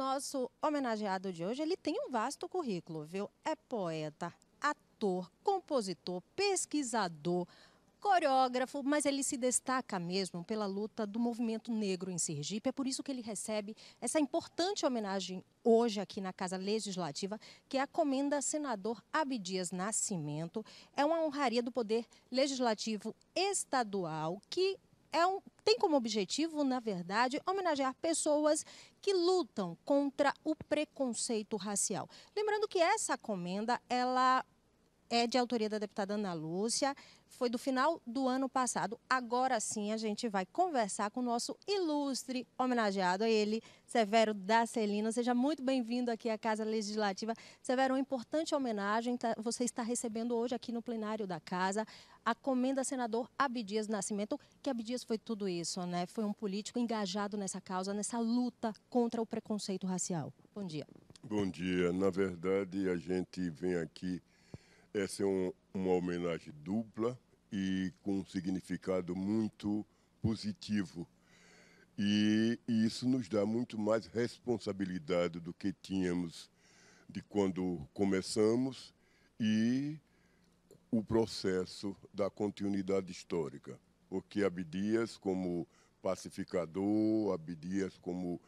nosso homenageado de hoje, ele tem um vasto currículo, viu? É poeta, ator, compositor, pesquisador, coreógrafo, mas ele se destaca mesmo pela luta do movimento negro em Sergipe. É por isso que ele recebe essa importante homenagem hoje aqui na Casa Legislativa, que é a comenda senador Abdias Nascimento. É uma honraria do Poder Legislativo Estadual que é um, tem como objetivo, na verdade, homenagear pessoas que lutam contra o preconceito racial. Lembrando que essa comenda, ela é de autoria da deputada Ana Lúcia, foi do final do ano passado. Agora sim a gente vai conversar com o nosso ilustre homenageado a ele, Severo da Celina. Seja muito bem-vindo aqui à Casa Legislativa. Severo, uma importante homenagem tá, você está recebendo hoje aqui no plenário da Casa a comenda senador Abdias Nascimento, que Abdias foi tudo isso, né? Foi um político engajado nessa causa, nessa luta contra o preconceito racial. Bom dia. Bom dia. Na verdade, a gente vem aqui, essa é um, uma homenagem dupla e com um significado muito positivo. E, e isso nos dá muito mais responsabilidade do que tínhamos de quando começamos e o processo da continuidade histórica, porque Abdias, como pacificador, Abdias, como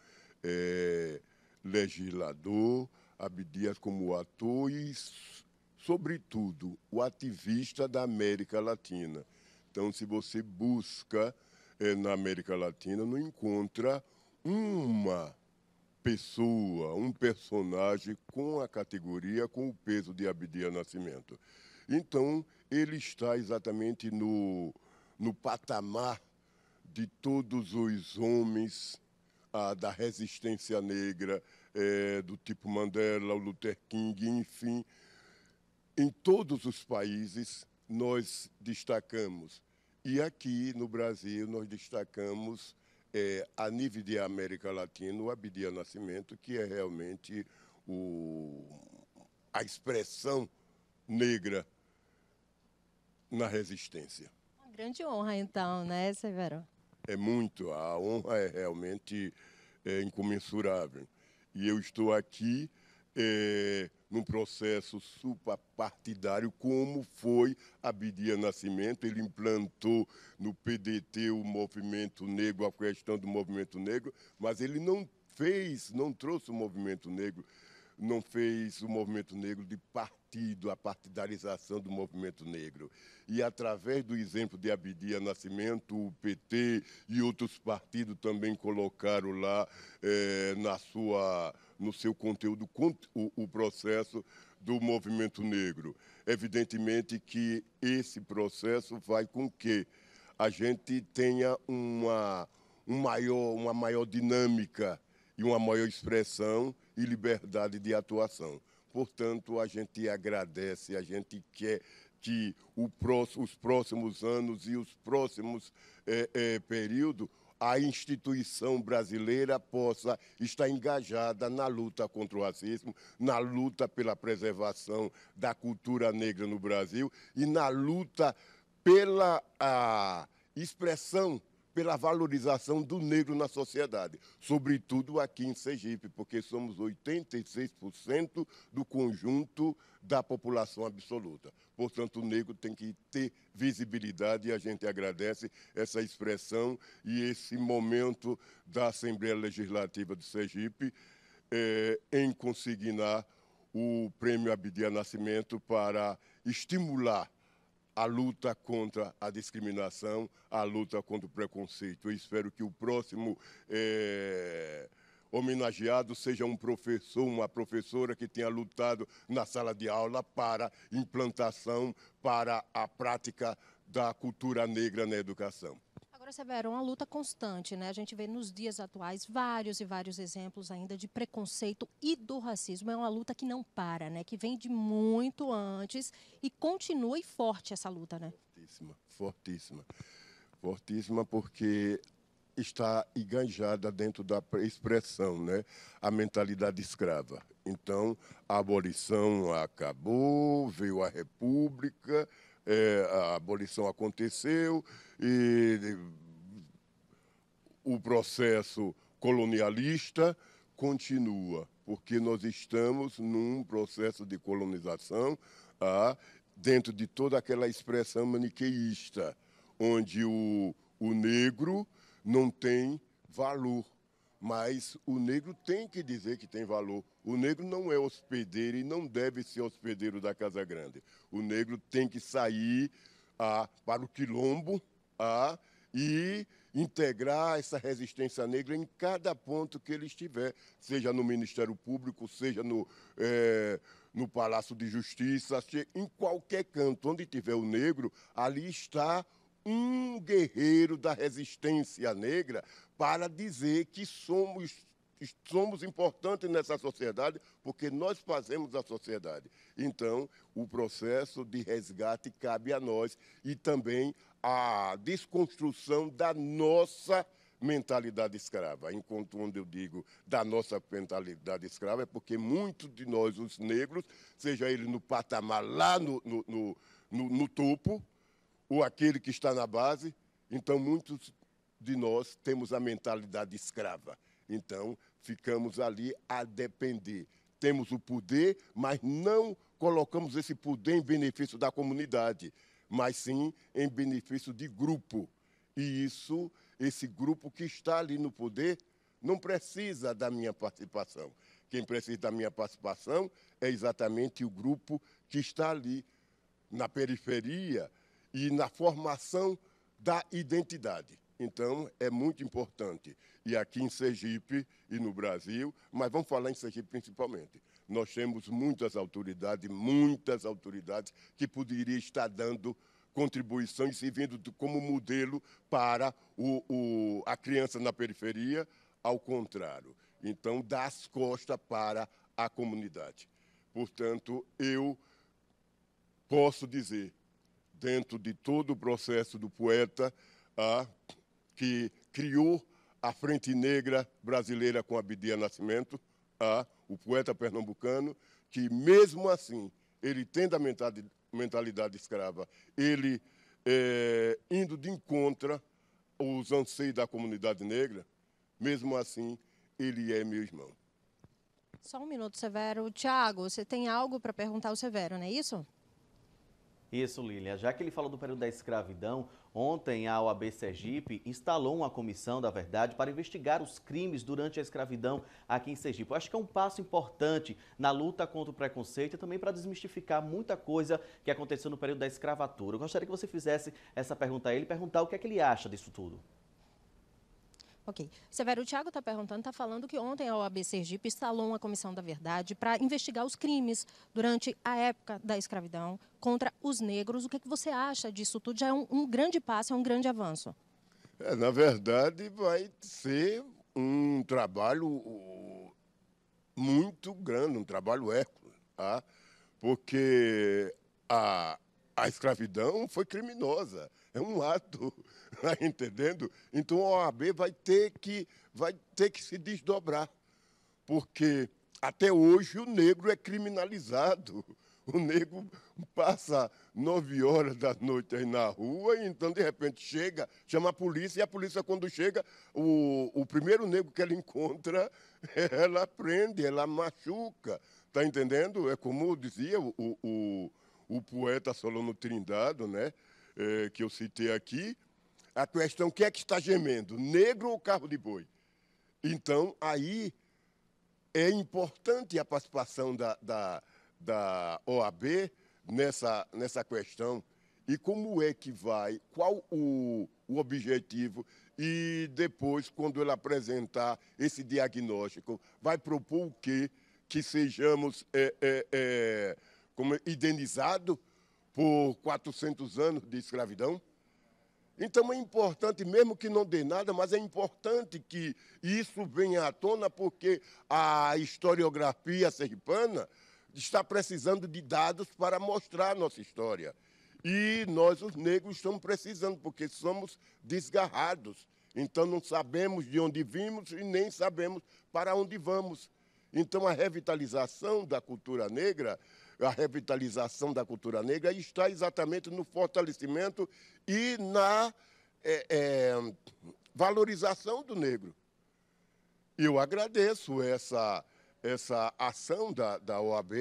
é, legislador, Abdias, como ator e, sobretudo, o ativista da América Latina. Então, se você busca é, na América Latina, não encontra uma pessoa, um personagem com a categoria, com o peso de Abdias Nascimento. Então, ele está exatamente no, no patamar de todos os homens ah, da resistência negra, eh, do tipo Mandela, Luther King, enfim. Em todos os países, nós destacamos. E aqui no Brasil, nós destacamos, eh, a nível de América Latina, o Abdia Nascimento, que é realmente o, a expressão negra na resistência. Uma grande honra, então, né, Severo? É muito, a honra é realmente é, incomensurável. E eu estou aqui é, num processo superpartidário, como foi Abidia Nascimento. Ele implantou no PDT o movimento negro, a questão do movimento negro, mas ele não fez, não trouxe o movimento negro não fez o movimento negro de partido, a partidarização do movimento negro. E através do exemplo de Abidia Nascimento, o PT e outros partidos também colocaram lá é, na sua, no seu conteúdo o, o processo do movimento negro. Evidentemente que esse processo vai com que a gente tenha uma, um maior, uma maior dinâmica e uma maior expressão e liberdade de atuação. Portanto, a gente agradece, a gente quer que próximo, os próximos anos e os próximos é, eh, é, eh, períodos a instituição brasileira possa estar engajada na luta contra o racismo, na luta pela preservação da cultura negra no Brasil e na luta pela ah, expressão pela valorização do negro na sociedade, sobretudo aqui em Sergipe, porque somos 86% do conjunto da população absoluta. Portanto, o negro tem que ter visibilidade e a gente agradece essa expressão e esse momento da Assembleia Legislativa de Sergipe eh, em consignar o prêmio Abidia Nascimento para estimular a luta contra a discriminação, a luta contra o preconceito. Eu espero que o próximo é, homenageado seja um professor, uma professora que tenha lutado na sala de aula para implantação, para a prática da cultura negra na educação. Severo, uma luta constante, né? A gente vê nos dias atuais vários e vários exemplos ainda de preconceito e do racismo. É uma luta que não para, né? Que vem de muito antes e continua e forte essa luta, né? Fortíssima, fortíssima. Fortíssima porque está enganjada dentro da expressão, né? A mentalidade escrava. Então, a abolição acabou, veio a república, é, a abolição aconteceu e o processo colonialista continua, porque nós estamos num processo de colonização ah, dentro de toda aquela expressão maniqueísta, onde o, o negro não tem valor mas o negro tem que dizer que tem valor. O negro não é hospedeiro e não deve ser hospedeiro da Casa Grande. O negro tem que sair ah, para o quilombo ah, e integrar essa resistência negra em cada ponto que ele estiver, seja no Ministério Público, seja no, é, no Palácio de Justiça, em qualquer canto onde tiver o negro, ali está um guerreiro da resistência negra para dizer que somos, somos importantes nessa sociedade, porque nós fazemos a sociedade. Então, o processo de resgate cabe a nós e também a desconstrução da nossa mentalidade escrava. Enquanto onde eu digo da nossa mentalidade escrava, é porque muitos de nós, os negros, seja ele no patamar lá no, no, no, no, no topo, ou aquele que está na base, então muitos de nós temos a mentalidade escrava. Então, ficamos ali a depender. Temos o poder, mas não colocamos esse poder em benefício da comunidade, mas sim em benefício de grupo. E isso, esse grupo que está ali no poder, não precisa da minha participação. Quem precisa da minha participação é exatamente o grupo que está ali na periferia e na formação da identidade. Então, é muito importante. E aqui em Sergipe e no Brasil, mas vamos falar em Sergipe principalmente. Nós temos muitas autoridades, muitas autoridades que poderiam estar dando contribuições servindo como modelo para o, o, a criança na periferia, ao contrário. Então, dá as costas para a comunidade. Portanto, eu posso dizer, dentro de todo o processo do poeta, ah, que criou a Frente Negra Brasileira com Abdia Nascimento, o poeta pernambucano, que mesmo assim, ele tendo a mentalidade escrava, ele é, indo de encontro aos anseios da comunidade negra, mesmo assim, ele é meu irmão. Só um minuto, Severo. Tiago, você tem algo para perguntar ao Severo, não é isso? Isso, Lilian. Já que ele falou do período da escravidão, ontem a OAB Sergipe instalou uma comissão da verdade para investigar os crimes durante a escravidão aqui em Sergipe. Eu acho que é um passo importante na luta contra o preconceito e também para desmistificar muita coisa que aconteceu no período da escravatura. Eu gostaria que você fizesse essa pergunta a ele, perguntar o que é que ele acha disso tudo. Ok. Severo, o Thiago está perguntando, está falando que ontem a OAB Sergipe instalou uma comissão da verdade para investigar os crimes durante a época da escravidão contra os negros. O que, é que você acha disso tudo? Já é um, um grande passo, é um grande avanço. É, na verdade, vai ser um trabalho muito grande, um trabalho hérculo, tá? porque a, a escravidão foi criminosa, é um ato Tá entendendo? Então a OAB vai ter que, vai ter que se desdobrar, porque até hoje o negro é criminalizado. O negro passa nove horas da noite aí na rua, e então, de repente, chega, chama a polícia, e a polícia, quando chega, o, o primeiro negro que ela encontra, ela prende, ela machuca. Está entendendo? É como dizia o, o, o poeta Solano Trindado, né? É, que eu citei aqui, a questão, o que é que está gemendo, negro ou carro de boi? Então, aí é importante a participação da, da, da OAB nessa, nessa questão. E como é que vai, qual o, o objetivo, e depois, quando ele apresentar esse diagnóstico, vai propor o quê? Que sejamos é, é, é, como, indenizados por 400 anos de escravidão? Então é importante, mesmo que não dê nada, mas é importante que isso venha à tona, porque a historiografia sergipana está precisando de dados para mostrar a nossa história. E nós, os negros, estamos precisando, porque somos desgarrados. Então não sabemos de onde vimos e nem sabemos para onde vamos. Então a revitalização da cultura negra a revitalização da cultura negra está exatamente no fortalecimento e na é, é, valorização do negro. Eu agradeço essa, essa ação da, da OAB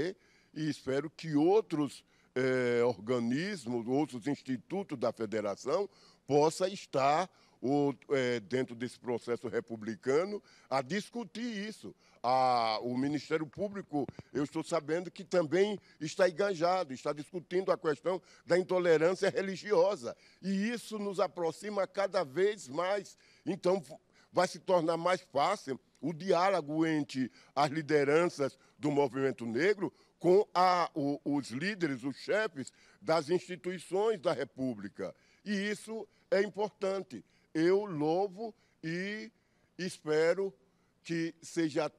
e espero que outros é, organismos, outros institutos da federação possa estar ou, é, dentro desse processo republicano a discutir isso, a, o Ministério Público, eu estou sabendo que também está enganjado, está discutindo a questão da intolerância religiosa. E isso nos aproxima cada vez mais. Então, vai se tornar mais fácil o diálogo entre as lideranças do movimento negro com a, o, os líderes, os chefes das instituições da República. E isso é importante. Eu louvo e espero que seja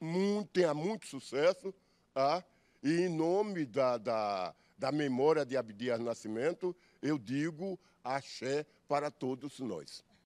muito, tenha muito sucesso. Ah, e em nome da, da, da memória de Abdias Nascimento, eu digo axé para todos nós.